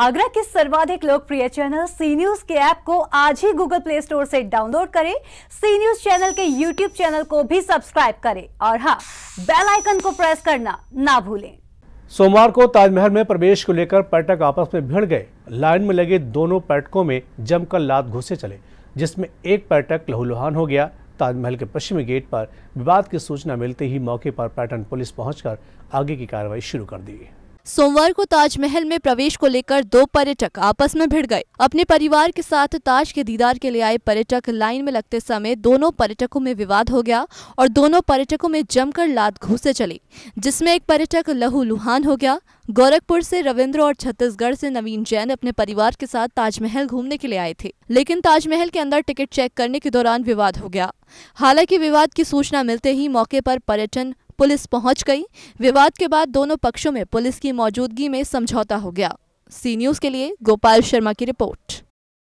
आगरा के सर्वाधिक लोकप्रिय चैनल सी न्यूज के ऐप को आज ही गूगल प्ले स्टोर से डाउनलोड करें सी न्यूज चैनल के यूट्यूब चैनल को भी सब्सक्राइब करें और हाँ बेल आइकन को प्रेस करना ना भूलें सोमवार को ताजमहल में प्रवेश को लेकर पर्यटक आपस में भिड़ गए लाइन में लगे दोनों पर्यटकों में जमकर लात घुसे चले जिसमे एक पर्यटक लहूलुहान हो गया ताजमहल के पश्चिमी गेट पर विवाद की सूचना मिलते ही मौके पर पर्यटन पुलिस पहुंचकर आगे की कार्रवाई शुरू कर दी सोमवार को ताजमहल में प्रवेश को लेकर दो पर्यटक आपस में भिड़ गए अपने परिवार के साथ ताज के दीदार के लिए आए पर्यटक लाइन में लगते समय दोनों पर्यटकों में विवाद हो गया और दोनों पर्यटकों में जमकर लात घूसे चली जिसमें एक पर्यटक लहू लुहान हो गया गोरखपुर से रविंद्र और छत्तीसगढ़ से नवीन जैन अपने परिवार के साथ ताजमहल घूमने के लिए आए थे लेकिन ताजमहल के अंदर टिकट चेक करने के दौरान विवाद हो गया हालांकि विवाद की सूचना मिलते ही मौके पर पर्यटन पुलिस पहुंच गई विवाद के बाद दोनों पक्षों में पुलिस की मौजूदगी में समझौता हो गया सी न्यूज के लिए गोपाल शर्मा की रिपोर्ट